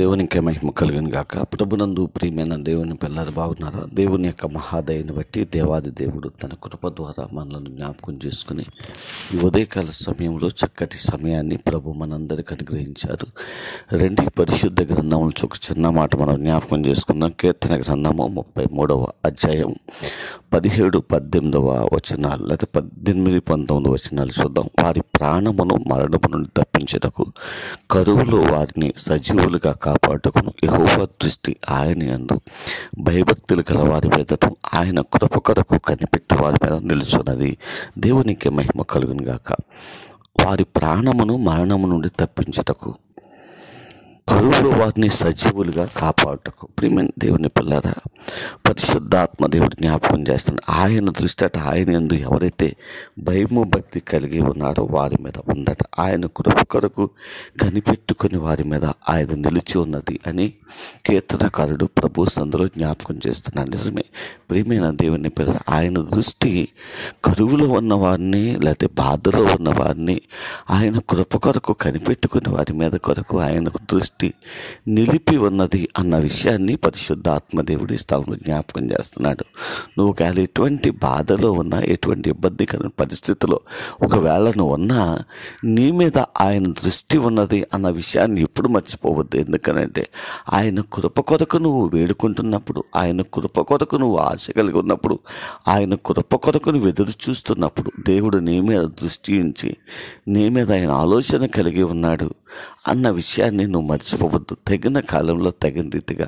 దేవునికి మహిమ కలిగిన గాక ప్రభునందు ప్రియమైన దేవుని పిల్లలు బాగున్నారా దేవుని యొక్క మహాదయని బట్టి దేవాది దేవుడు తన కృప ద్వారా మనల్ని జ్ఞాపకం చేసుకుని ఈ ఉదయకాల సమయంలో చక్కటి సమయాన్ని ప్రభు మనందరికి అనుగ్రహించారు రెండు పరిశుద్ధ గ్రంథం ఒక చిన్న మాట మనం జ్ఞాపకం చేసుకుందాం కీర్తన గ్రంథము ముప్పై మూడవ అధ్యాయం పదిహేడు పద్దెనిమిదవ వచనాలు లేదా పద్దెనిమిది పంతొమ్మిది వచనాలు చూద్దాం వారి ప్రాణమును మరణము నుండి తప్పించేటకు కరువులో వారిని సజీవులుగా కాపాడుకును యహోవ దృష్టి ఆయన ఎందు భయభక్తులు వారి మీదను ఆయన కృప కొరకు కనిపెట్టి వారి మీద నిలుచున్నది దేవునికి మహిమ కలుగును గాక వారి ప్రాణమును మరణము నుండి తప్పించుటకు కరువులు వారిని సజీవులుగా కాపాడుటకు ప్రిమిన్ దేవుని పిల్లరా పరిశుద్ధాత్మ దేవుడు జ్ఞాపకం చేస్తుంది ఆయన దృష్టట ఆయన ఎందు ఎవరైతే భయము భక్తి కలిగి ఉన్నారో వారి మీద ఉందట ఆయన కృప కొరకు కనిపెట్టుకుని వారి మీద ఆయన నిలిచి ఉన్నది అని కీర్తనకారుడు ప్రభు సందులో జ్ఞాపకం చేస్తున్నాడు నిజమే ప్రియమైన దేవుని పిల్లలు ఆయన దృష్టి కరువులో ఉన్న వారిని లేకపోతే బాధలో ఉన్న వారిని ఆయన కృప కొరకు కనిపెట్టుకుని వారి మీద కొరకు ఆయన దృష్టి నిలిపి ఉన్నది అన్న విషయాన్ని పరిశుద్ధాత్మ దేవుడి స్థలంలో జ్ఞాపకం చేస్తున్నాడు నువ్వు కానీ ఎటువంటి బాధలో ఉన్నా ఎటువంటి ఇబ్బందికర పరిస్థితిలో ఒకవేళ నువ్వు ఉన్నా నీ మీద ఆయన దృష్టి ఉన్నది అన్న విషయాన్ని ఎప్పుడు మర్చిపోవద్దు ఎందుకనంటే ఆయన కృప కొరకు నువ్వు వేడుకుంటున్నప్పుడు ఆయన కృప కొరకు నువ్వు ఆశ కలిగి ఉన్నప్పుడు ఆయన కృప కొరకు నువ్వు ఎదురు చూస్తున్నప్పుడు దేవుడు నీ మీద దృష్టి ఉంచి నీ మీద ఆయన ఆలోచన కలిగి ఉన్నాడు అన్న విషయాన్ని నువ్వు మర్చిపోవద్దు తగిన కాలంలో తగిన రీతిగా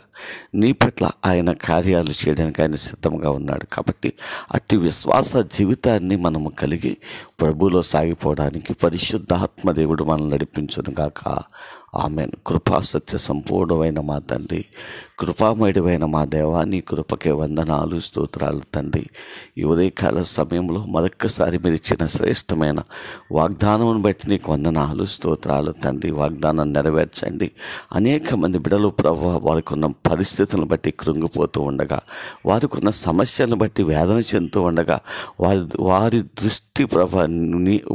నీ పట్ల ఆయన కార్యాలు చేయడానికి ఆయన సిద్ధంగా ఉన్నాడు కాబట్టి అతి విశ్వాస జీవితాన్ని మనము కలిగి ప్రభులో సాగిపోవడానికి పరిశుద్ధాత్మ దేవుడు మనల్ని నడిపించును గాక ఆమె కృపా సత్య సంపూర్ణమైన మా తండ్రి కృపామయుడమైన మా దేవా నీ కృపకే వందనాలు స్తోత్రాలు తండ్రి ఈ ఉదయకాల సమయంలో మరొక్కసారి మీరు ఇచ్చిన శ్రేష్టమైన వాగ్దానం బట్టి నీకు వందనాలు స్తోత్రాలు తండ్రి వాగ్దానం నెరవేర్చండి అనేక మంది బిడలు ప్రభు ఉన్న పరిస్థితులను బట్టి కృంగిపోతూ ఉండగా వారికి ఉన్న సమస్యలను బట్టి వేదన చెందుతూ ఉండగా వారి వారి దృష్టి ప్రభు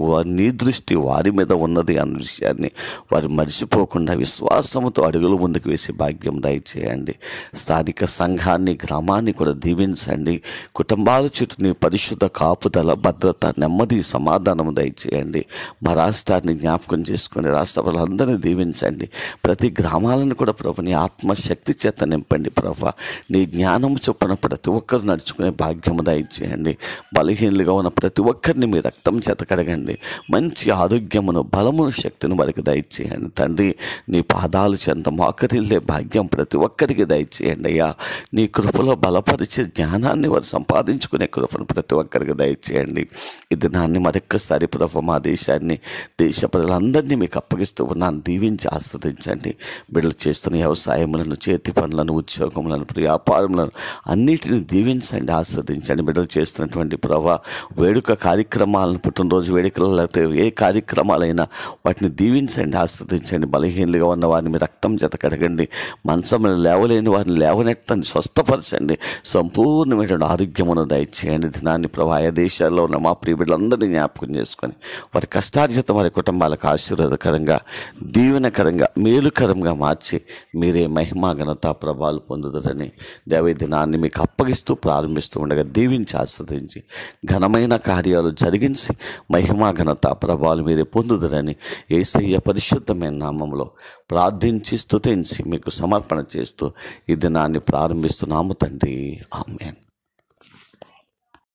వారిని నీ దృష్టి వారి మీద ఉన్నది అన్న విషయాన్ని వారు మర్చిపోకుండా విశ్వాసంతో అడుగులు ముందుకు వేసే భాగ్యం దయచేయండి స్థానిక సంఘాన్ని గ్రామాన్ని కూడా దీవించండి కుటుంబాల చుట్టూని పరిశుద్ధ కాపుదల భద్రత నెమ్మది సమాధానం దయచేయండి మా రాష్ట్రాన్ని జ్ఞాపకం చేసుకుని రాష్ట్ర ప్రజలందరినీ దీవించండి ప్రతి గ్రామాలను కూడా ప్రభు నీ ఆత్మశక్తి చేత నింపండి ప్రభు నీ జ్ఞానం చొప్పున ప్రతి ఒక్కరు నడుచుకునే భాగ్యం దయచేయండి బలహీనలుగా ఉన్న ప్రతి ఒక్కరిని మీ రక్తం చేత కడగండి మంచి ఆరోగ్యమును బలమును శక్తిని వారికి దయచేయండి తండ్రి నీ పాదాలు చెంత మోకరిల్లే భాగ్యం ప్రతి ఒక్కరికి దయచేయండి అయ్యా నీ కృపలో బలపరిచే జ్ఞానాన్ని వారు సంపాదించుకునే కృపను ప్రతి ఒక్కరికి దయచేయండి ఇది నాన్ని మరొక్కసారి ప్రభు మా దేశాన్ని దేశ ప్రజలందరినీ మీకు అప్పగిస్తూ ఉన్నాను దీవించి ఆస్వాదించండి బిడ్డలు చేస్తున్న వ్యవసాయములను చేతి పనులను ఉద్యోగములను వ్యాపారములను అన్నిటిని దీవించండి ఆస్వాదించండి బిడ్డలు చేస్తున్నటువంటి ప్రభా వేడుక కార్యక్రమాలను పుట్టినరోజు వేడుకలు లేకపోతే ఏ కార్యక్రమాలైనా వాటిని దీవించండి ఆస్వాదించండి బలహీనలుగా ఉన్న వారిని మీ రక్తం జత కడగండి మంచం లేవలేని వారిని లేవనెట్టండి స్వస్థపరచండి సంపూర్ణమైనటువంటి ఆరోగ్యమును దయచేయండి దినాన్ని ప్రవాయ దేశాల్లో ఉన్న మా బిడ్డలందరినీ జ్ఞాపకం చేసుకొని వారి కష్టార్జితం వారి కుటుంబాలకు ఆశీర్వాదకరంగా దీవెనకరంగా మేలుకరంగా మార్చి మీరే మహిమా ఘనత ప్రభావాలు పొందుదరని దేవీ దినాన్ని మీకు అప్పగిస్తూ ప్రారంభిస్తూ ఉండగా దీవించి ఆస్వాదించి ఘనమైన కార్యాలు జరిగించి మహిమా ఘనత ప్రభావాలు మీరే పొందుదరని ఏసయ్య పరిశుద్ధమైన నామంలో ప్రార్థించి స్థుతించి మీకు సమర్పణ చేస్తూ ఈ దినాన్ని ప్రారంభిస్తున్నాము తండ్రి ఆమెన్